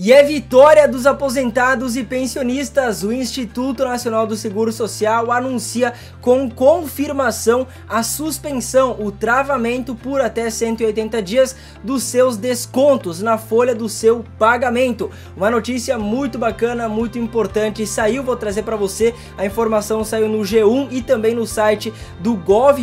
E é vitória dos aposentados e pensionistas. O Instituto Nacional do Seguro Social anuncia com confirmação a suspensão, o travamento por até 180 dias dos seus descontos na folha do seu pagamento. Uma notícia muito bacana, muito importante saiu. Vou trazer para você a informação saiu no G1 e também no site do gov.br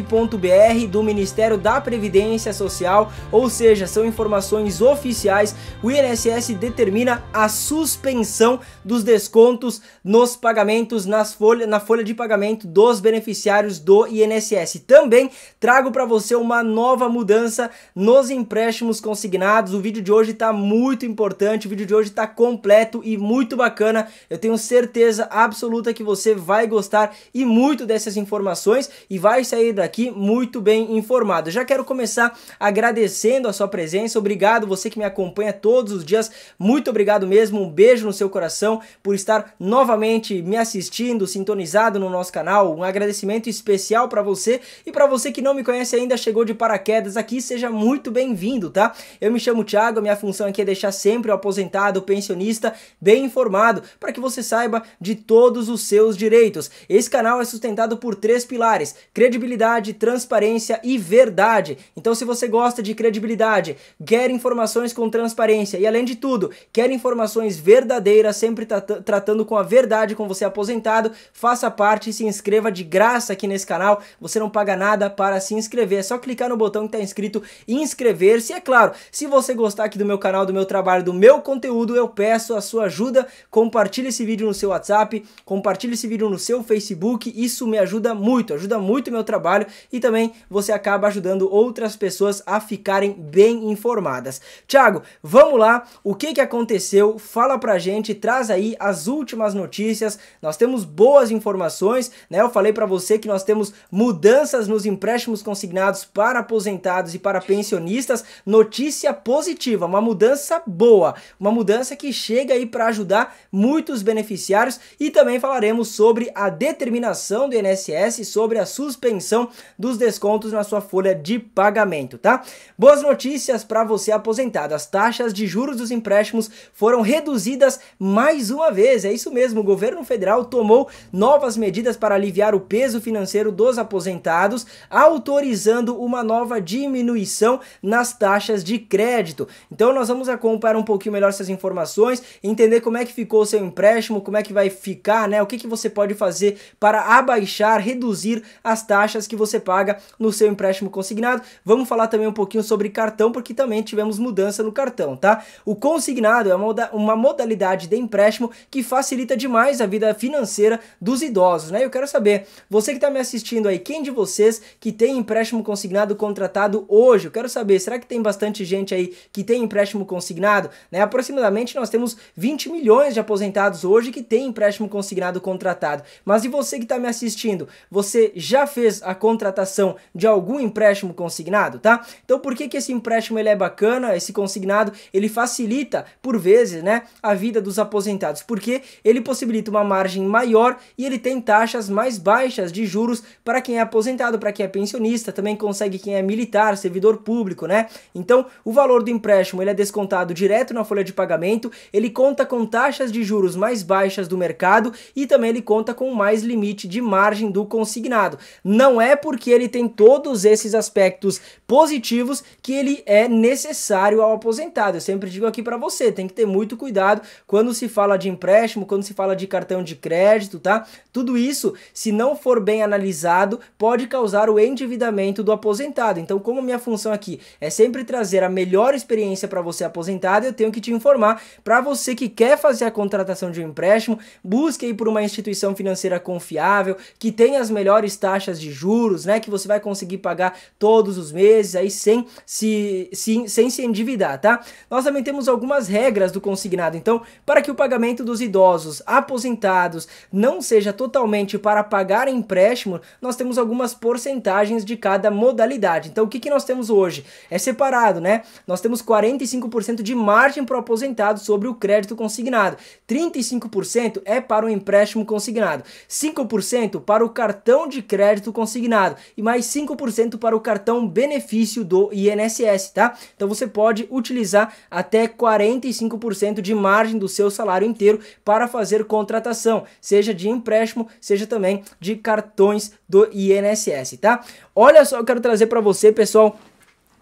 do Ministério da Previdência Social, ou seja, são informações oficiais. O INSS determina determina a suspensão dos descontos nos pagamentos nas folha, na folha de pagamento dos beneficiários do INSS. Também trago para você uma nova mudança nos empréstimos consignados. O vídeo de hoje está muito importante, o vídeo de hoje está completo e muito bacana. Eu tenho certeza absoluta que você vai gostar e muito dessas informações e vai sair daqui muito bem informado. Já quero começar agradecendo a sua presença. Obrigado você que me acompanha todos os dias. Muito muito obrigado mesmo, um beijo no seu coração por estar novamente me assistindo, sintonizado no nosso canal. Um agradecimento especial para você e para você que não me conhece ainda, chegou de paraquedas aqui, seja muito bem-vindo, tá? Eu me chamo Thiago, minha função aqui é deixar sempre o aposentado, o pensionista bem informado, para que você saiba de todos os seus direitos. Esse canal é sustentado por três pilares: credibilidade, transparência e verdade. Então, se você gosta de credibilidade, quer informações com transparência e além de tudo, quer Quer informações verdadeiras, sempre tratando com a verdade com você aposentado? Faça parte e se inscreva de graça aqui nesse canal. Você não paga nada para se inscrever. É só clicar no botão que está inscrito inscrever-se. É claro, se você gostar aqui do meu canal, do meu trabalho, do meu conteúdo, eu peço a sua ajuda. Compartilhe esse vídeo no seu WhatsApp, compartilhe esse vídeo no seu Facebook. Isso me ajuda muito, ajuda muito o meu trabalho e também você acaba ajudando outras pessoas a ficarem bem informadas. Tiago, vamos lá. O que que aconteceu? aconteceu, fala pra gente, traz aí as últimas notícias. Nós temos boas informações, né? Eu falei para você que nós temos mudanças nos empréstimos consignados para aposentados e para pensionistas. Notícia positiva, uma mudança boa, uma mudança que chega aí para ajudar muitos beneficiários e também falaremos sobre a determinação do INSS sobre a suspensão dos descontos na sua folha de pagamento, tá? Boas notícias para você aposentado. As taxas de juros dos empréstimos foram reduzidas mais uma vez. É isso mesmo, o governo federal tomou novas medidas para aliviar o peso financeiro dos aposentados, autorizando uma nova diminuição nas taxas de crédito. Então nós vamos acompanhar um pouquinho melhor essas informações, entender como é que ficou o seu empréstimo, como é que vai ficar, né? O que, que você pode fazer para abaixar, reduzir as taxas que você paga no seu empréstimo consignado. Vamos falar também um pouquinho sobre cartão, porque também tivemos mudança no cartão, tá? O consignado é uma modalidade de empréstimo que facilita demais a vida financeira dos idosos, né? Eu quero saber, você que está me assistindo aí, quem de vocês que tem empréstimo consignado contratado hoje? Eu quero saber, será que tem bastante gente aí que tem empréstimo consignado? Né? Aproximadamente nós temos 20 milhões de aposentados hoje que tem empréstimo consignado contratado. Mas e você que está me assistindo? Você já fez a contratação de algum empréstimo consignado, tá? Então por que, que esse empréstimo ele é bacana, esse consignado, ele facilita por vezes, né, a vida dos aposentados, porque ele possibilita uma margem maior e ele tem taxas mais baixas de juros para quem é aposentado, para quem é pensionista, também consegue quem é militar, servidor público, né? Então, o valor do empréstimo, ele é descontado direto na folha de pagamento, ele conta com taxas de juros mais baixas do mercado e também ele conta com mais limite de margem do consignado. Não é porque ele tem todos esses aspectos positivos que ele é necessário ao aposentado. Eu sempre digo aqui para você, tem que ter muito cuidado quando se fala de empréstimo, quando se fala de cartão de crédito, tá? Tudo isso, se não for bem analisado, pode causar o endividamento do aposentado. Então, como minha função aqui é sempre trazer a melhor experiência para você aposentado, eu tenho que te informar para você que quer fazer a contratação de um empréstimo, busque aí por uma instituição financeira confiável, que tenha as melhores taxas de juros, né, que você vai conseguir pagar todos os meses aí sem se, se sem se endividar, tá? Nós também temos algumas regras regras do consignado. Então, para que o pagamento dos idosos aposentados não seja totalmente para pagar empréstimo, nós temos algumas porcentagens de cada modalidade. Então, o que, que nós temos hoje? É separado, né? Nós temos 45% de margem para o aposentado sobre o crédito consignado, 35% é para o empréstimo consignado, 5% para o cartão de crédito consignado e mais 5% para o cartão benefício do INSS, tá? Então, você pode utilizar até 45 35% de margem do seu salário inteiro para fazer contratação, seja de empréstimo, seja também de cartões do INSS, tá? Olha só, eu quero trazer para você, pessoal,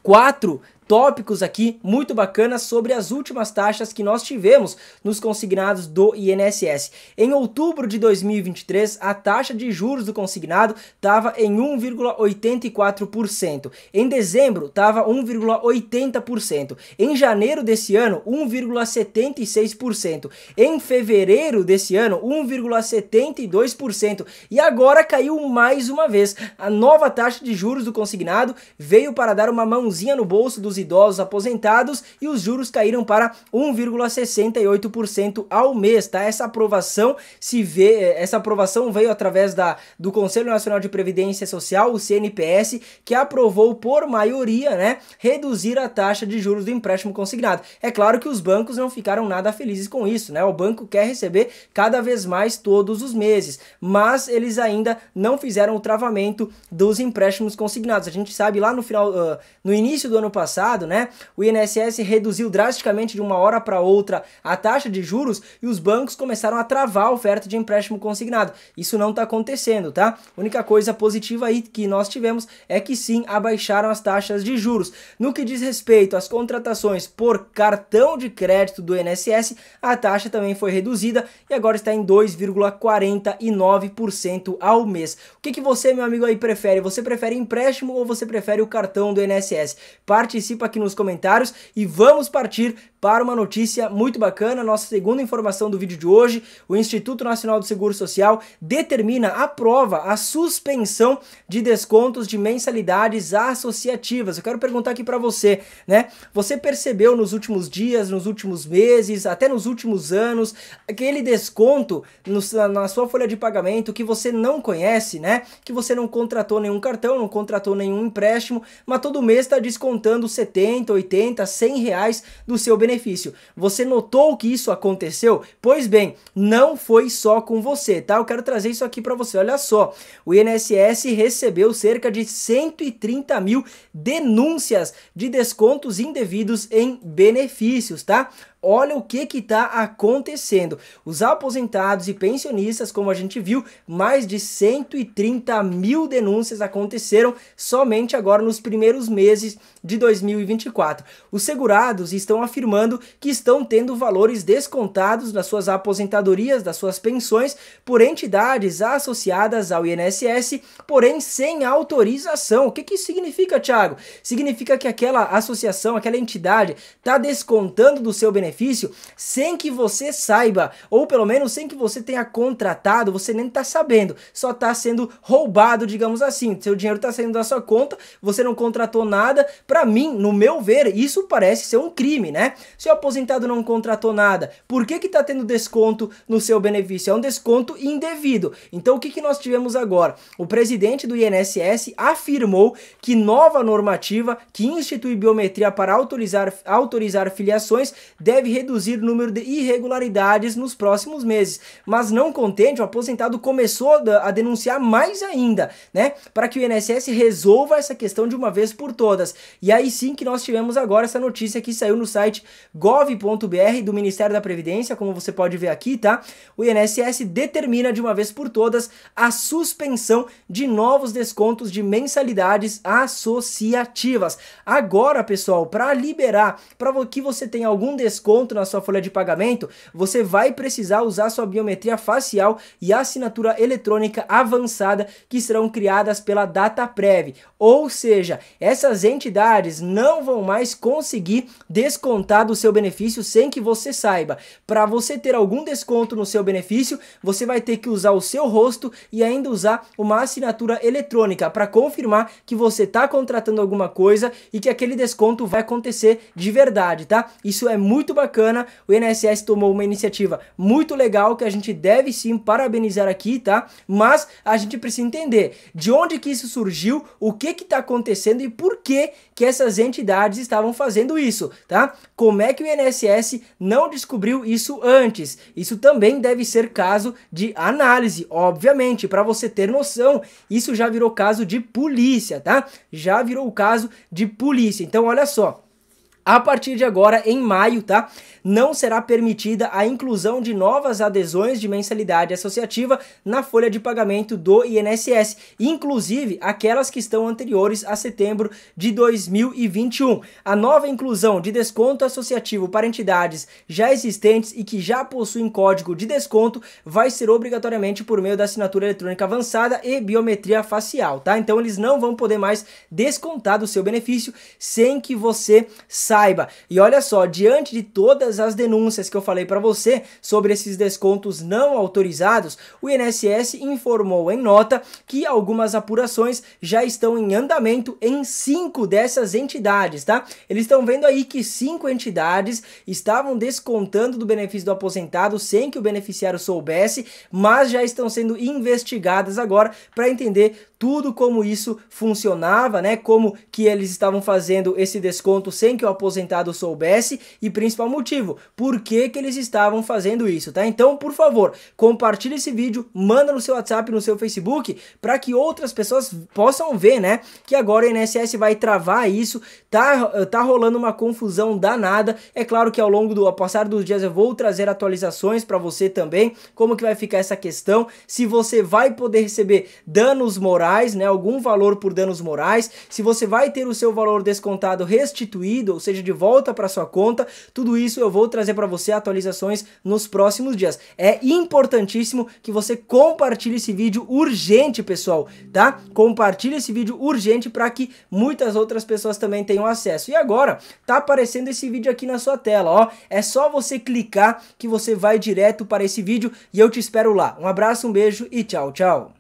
quatro tópicos aqui muito bacanas sobre as últimas taxas que nós tivemos nos consignados do INSS. Em outubro de 2023, a taxa de juros do consignado estava em 1,84%. Em dezembro, estava 1,80%. Em janeiro desse ano, 1,76%. Em fevereiro desse ano, 1,72%. E agora caiu mais uma vez. A nova taxa de juros do consignado veio para dar uma mãozinha no bolso dos os idosos aposentados e os juros caíram para 1,68% ao mês, tá? Essa aprovação se vê, essa aprovação veio através da, do Conselho Nacional de Previdência Social, o CNPS, que aprovou por maioria, né, reduzir a taxa de juros do empréstimo consignado. É claro que os bancos não ficaram nada felizes com isso, né? O banco quer receber cada vez mais todos os meses, mas eles ainda não fizeram o travamento dos empréstimos consignados. A gente sabe lá no final, uh, no início do ano passado passado, né? O INSS reduziu drasticamente de uma hora para outra a taxa de juros e os bancos começaram a travar a oferta de empréstimo consignado. Isso não está acontecendo, tá? A única coisa positiva aí que nós tivemos é que sim abaixaram as taxas de juros. No que diz respeito às contratações por cartão de crédito do INSS, a taxa também foi reduzida e agora está em 2,49% ao mês. O que, que você, meu amigo, aí prefere? Você prefere empréstimo ou você prefere o cartão do INSS? Participe participa aqui nos comentários e vamos partir para uma notícia muito bacana, nossa segunda informação do vídeo de hoje. O Instituto Nacional do Seguro Social determina, aprova a suspensão de descontos de mensalidades associativas. Eu quero perguntar aqui para você, né? Você percebeu nos últimos dias, nos últimos meses, até nos últimos anos, aquele desconto no, na sua folha de pagamento que você não conhece, né? Que você não contratou nenhum cartão, não contratou nenhum empréstimo, mas todo mês está descontando 70%, 70, 80, 100 reais do seu benefício. Você notou que isso aconteceu? Pois bem, não foi só com você, tá? Eu quero trazer isso aqui para você. Olha só, o INSS recebeu cerca de 130 mil denúncias de descontos indevidos em benefícios, tá? Olha o que que tá acontecendo. Os aposentados e pensionistas, como a gente viu, mais de 130 mil denúncias aconteceram somente agora nos primeiros meses de 2020. 2024. Os segurados estão afirmando que estão tendo valores descontados nas suas aposentadorias, das suas pensões, por entidades associadas ao INSS, porém sem autorização. O que, que isso significa, Thiago? Significa que aquela associação, aquela entidade, está descontando do seu benefício sem que você saiba, ou pelo menos sem que você tenha contratado, você nem está sabendo, só está sendo roubado, digamos assim. Seu dinheiro está saindo da sua conta, você não contratou nada. Para mim, no meu ver, isso parece ser um crime, né? Se o aposentado não contratou nada, por que que tá tendo desconto no seu benefício? É um desconto indevido. Então o que que nós tivemos agora? O presidente do INSS afirmou que nova normativa que institui biometria para autorizar, autorizar filiações deve reduzir o número de irregularidades nos próximos meses. Mas não contente, o aposentado começou a denunciar mais ainda, né? Para que o INSS resolva essa questão de uma vez por todas. E aí sim assim que nós tivemos agora essa notícia que saiu no site gov.br do Ministério da Previdência, como você pode ver aqui, tá? O INSS determina de uma vez por todas a suspensão de novos descontos de mensalidades associativas. Agora, pessoal, para liberar, para que você tenha algum desconto na sua folha de pagamento, você vai precisar usar sua biometria facial e assinatura eletrônica avançada que serão criadas pela DataPrev. Ou seja, essas entidades não vão mais conseguir descontar do seu benefício sem que você saiba. Para você ter algum desconto no seu benefício, você vai ter que usar o seu rosto e ainda usar uma assinatura eletrônica para confirmar que você está contratando alguma coisa e que aquele desconto vai acontecer de verdade, tá? Isso é muito bacana. O INSS tomou uma iniciativa muito legal que a gente deve sim parabenizar aqui, tá? Mas a gente precisa entender de onde que isso surgiu, o que que tá acontecendo e por que que essas entidades estavam fazendo isso, tá? Como é que o INSS não descobriu isso antes? Isso também deve ser caso de análise, obviamente, para você ter noção. Isso já virou caso de polícia, tá? Já virou caso de polícia. Então olha só, a partir de agora, em maio, tá? Não será permitida a inclusão de novas adesões de mensalidade associativa na folha de pagamento do INSS, inclusive aquelas que estão anteriores a setembro de 2021. A nova inclusão de desconto associativo para entidades já existentes e que já possuem código de desconto vai ser obrigatoriamente por meio da assinatura eletrônica avançada e biometria facial, tá? Então eles não vão poder mais descontar do seu benefício sem que você saiba saiba. E olha só, diante de todas as denúncias que eu falei para você sobre esses descontos não autorizados, o INSS informou em nota que algumas apurações já estão em andamento em cinco dessas entidades, tá? Eles estão vendo aí que cinco entidades estavam descontando do benefício do aposentado sem que o beneficiário soubesse, mas já estão sendo investigadas agora para entender tudo como isso funcionava, né? Como que eles estavam fazendo esse desconto sem que o aposentado aposentado soubesse e principal motivo, por que, que eles estavam fazendo isso, tá? Então, por favor, compartilhe esse vídeo, manda no seu WhatsApp, no seu Facebook, para que outras pessoas possam ver, né, que agora o INSS vai travar isso, tá, tá rolando uma confusão danada, é claro que ao longo do ao passar dos dias eu vou trazer atualizações para você também, como que vai ficar essa questão, se você vai poder receber danos morais, né, algum valor por danos morais, se você vai ter o seu valor descontado restituído, ou seja, de volta para sua conta. Tudo isso eu vou trazer para você atualizações nos próximos dias. É importantíssimo que você compartilhe esse vídeo urgente, pessoal, tá? Compartilhe esse vídeo urgente para que muitas outras pessoas também tenham acesso. E agora, tá aparecendo esse vídeo aqui na sua tela, ó. É só você clicar que você vai direto para esse vídeo e eu te espero lá. Um abraço, um beijo e tchau, tchau.